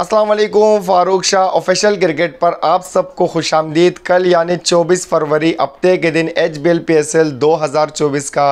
Aslam Farooq Shah official cricket पर आप सबको खुश आमदीद कल यानी 24 फरवरी हफ्ते के दिन H B L P S L दो हज़ार चौबीस का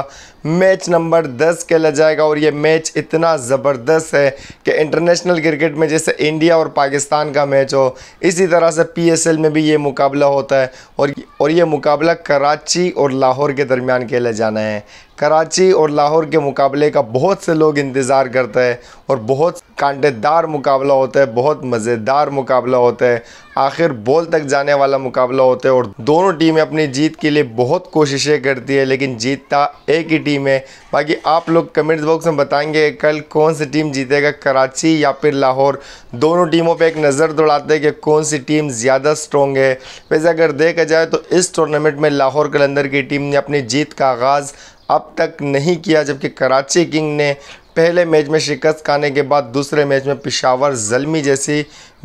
मैच नंबर 10 खेला जाएगा और ये मैच इतना ज़बरदस्त है कि इंटरनेशनल क्रिकेट में जैसे इंडिया और पाकिस्तान का मैच हो इसी तरह से पी एस एल में भी ये मुकाबला होता है और और ये मुकाबला कराची और लाहौर के दरमियान खेला जाना है कराची और लाहौर के मुकाबले का बहुत से लोग इंतज़ार करते हैं और बहुत कांटेदार मुकाबला होता है बहुत मज़ेदार मुकाबला होता है आखिर बॉल तक जाने वाला मुकाबला होता है और दोनों टीमें अपनी जीत के लिए बहुत कोशिशें करती है लेकिन जीतता एक ही टीम है बाकी आप लोग कमेंट्स बॉक्स में बताएंगे कल कौन सी टीम जीतेगा कराची या फिर लाहौर दोनों टीमों पे एक नज़र दौड़ाते हैं कि कौन सी टीम ज़्यादा स्ट्रॉन्ग है वैसे अगर देखा जाए तो इस टूर्नामेंट में लाहौर कलंदर की टीम ने अपनी जीत का आगाज़ अब तक नहीं किया जबकि कराची किंग ने पहले मैच में शिकस्त खाने के बाद दूसरे मैच में पिशावर जलमी जैसी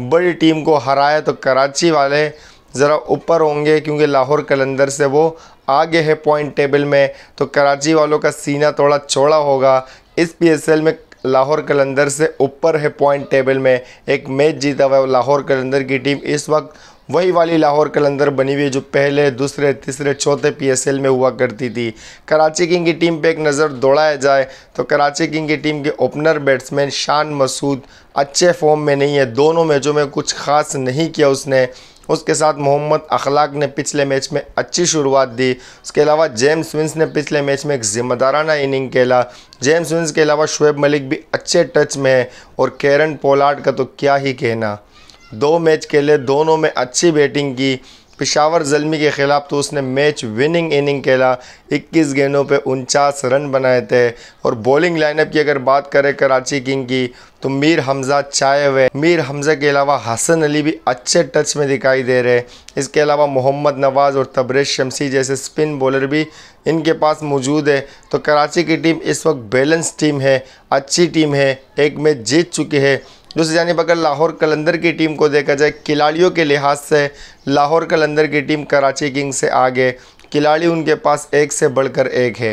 बड़ी टीम को हराया तो कराची वाले ज़रा ऊपर होंगे क्योंकि लाहौर कलंदर से वो आगे है पॉइंट टेबल में तो कराची वालों का सीना थोड़ा चौड़ा होगा इस पीएसएल में लाहौर कलंदर से ऊपर है पॉइंट टेबल में एक मैच जीता हुआ लाहौर कलंदर की टीम इस वक्त वही वाली लाहौर कलंदर बनी हुई जो पहले दूसरे तीसरे चौथे पीएसएल में हुआ करती थी कराची किंग की टीम पे एक नज़र दौड़ाया जाए तो कराची किंग की टीम के ओपनर बैट्समैन शान मसूद अच्छे फॉर्म में नहीं है दोनों मैचों में कुछ खास नहीं किया उसने उसके साथ मोहम्मद अखलाक ने पिछले मैच में अच्छी शुरुआत दी उसके अलावा जेम्स विंस ने पिछले मैच में एक ज़िम्मेदाराना इनिंग खेला जेम्स विंस के अलावा शुएब मलिक भी अच्छे टच में है और कैरन पोलार्ड का तो क्या ही कहना दो मैच खेले दोनों में अच्छी बैटिंग की पिशावर जलमी के ख़िलाफ़ तो उसने मैच विनिंग इनिंग खेला 21 गेंदों पे उनचास रन बनाए थे और बॉलिंग लाइनअप की अगर बात करें कराची किंग की तो मीर हमज़ा चाय हुए मीर हमज़ा के अलावा हसन अली भी अच्छे टच में दिखाई दे रहे इसके अलावा मोहम्मद नवाज़ और तब्रेज शमसी जैसे स्पिन बॉलर भी इनके पास मौजूद है तो कराची की टीम इस वक्त बैलेंस टीम है अच्छी टीम है एक मैच जीत चुकी है दूसरी जानब अगर लाहौर कलंदर की टीम को देखा जाए खिलाड़ियों के लिहाज से लाहौर कलंदर की टीम कराची किंग से आगे खिलाड़ी उनके पास एक से बढ़कर एक है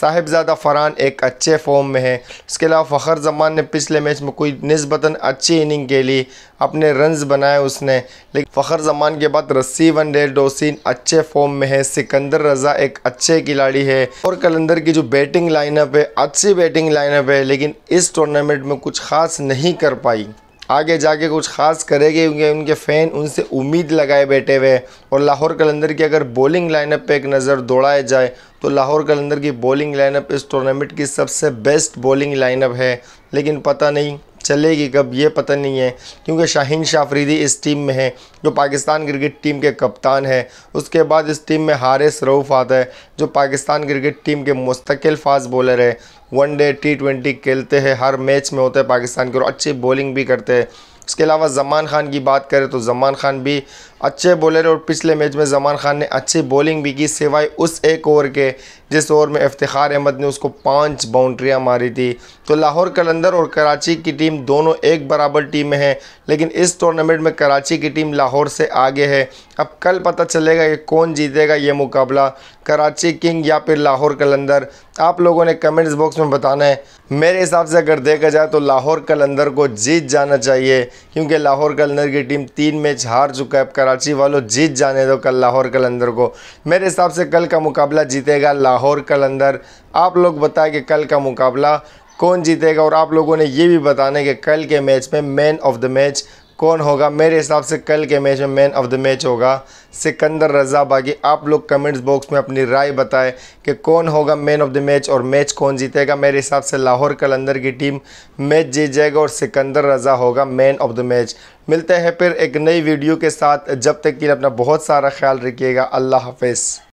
साहिबजादा फरहान एक अच्छे फॉर्म में है इसके अलावा फ़खर जमान ने पिछले मैच में कोई नस्बता अच्छी इनिंग के लिए अपने रन्स बनाए उसने लेकिन फ़खर जमान के बाद रस्सी वन डे डोसिन अच्छे फॉर्म में है सिकंदर रज़ा एक अच्छे खिलाड़ी है और कलंदर की जो बैटिंग लाइनअप है अच्छी बैटिंग लाइनअप है लेकिन इस टूर्नामेंट में कुछ खास नहीं कर पाई आगे जाके कुछ ख़ास करेंगे क्योंकि उनके फ़ैन उनसे उम्मीद लगाए बैठे हुए और लाहौर कलंदर की अगर बॉलिंग लाइनअप पे एक नज़र दौड़ाया जाए तो लाहौर कलंदर की बॉलिंग लाइनअप इस टूर्नामेंट की सबसे बेस्ट बॉलिंग लाइनअप है लेकिन पता नहीं चलेगी कब ये पता नहीं है क्योंकि शाहीन शाफरीदी इस टीम में है जो पाकिस्तान क्रिकेट टीम के कप्तान है उसके बाद इस टीम में हारिस रऊफ़ आता है जो पाकिस्तान क्रिकेट टीम के मुस्तकिल फास्ट बॉलर है वनडे टी ट्वेंटी खेलते हैं हर मैच में होते हैं पाकिस्तान के और अच्छी बॉलिंग भी करते हैं उसके अलावा जमान खान की बात करें तो जमान खान भी अच्छे बॉलर और पिछले मैच में जमान खान ने अच्छी बॉलिंग भी की सिवाय उस एक ओवर के जिस ओवर में इफ्तार अहमद ने उसको पांच बाउंड्रियाँ मारी थी तो लाहौर कलंदर और कराची की टीम दोनों एक बराबर टीम में है लेकिन इस टूर्नामेंट में कराची की टीम लाहौर से आगे है अब कल पता चलेगा कि कौन जीतेगा ये मुकाबला कराची किंग या फिर लाहौर कलंदर आप लोगों ने कमेंट्स बॉक्स में बताना है मेरे हिसाब से अगर देखा जाए तो लाहौर कलंदर को जीत जाना चाहिए क्योंकि लाहौर कलंदर की टीम तीन मैच हार चुका है अब कराची वालों जीत जाने दो कल लाहौर कलंदर को मेरे हिसाब से कल का मुकाबला जीतेगा लाहौर कलंदर आप लोग बताएं कि कल का मुकाबला कौन जीतेगा और आप लोगों ने ये भी बताना है कि कल के मैच में मैन ऑफ द मैच कौन होगा मेरे हिसाब से कल के मैच में मैन ऑफ द मैच होगा सिकंदर रजा बाकी आप लोग कमेंट्स बॉक्स में अपनी राय बताएं कि कौन होगा मैन ऑफ द मैच और मैच कौन जीतेगा मेरे हिसाब से लाहौर कलंदर की टीम मैच जीत जाएगा और सिकंदर रजा होगा मैन ऑफ द मैच मिलते हैं फिर एक नई वीडियो के साथ जब तक कि अपना बहुत सारा ख्याल रखिएगा अल्लाह हाफिज़